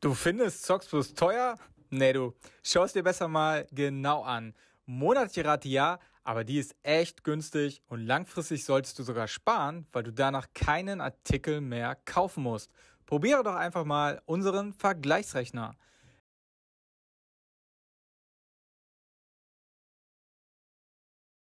Du findest Soxbus teuer? Nee, du. Schau es dir besser mal genau an. Monatliche Rate ja, aber die ist echt günstig und langfristig solltest du sogar sparen, weil du danach keinen Artikel mehr kaufen musst. Probiere doch einfach mal unseren Vergleichsrechner.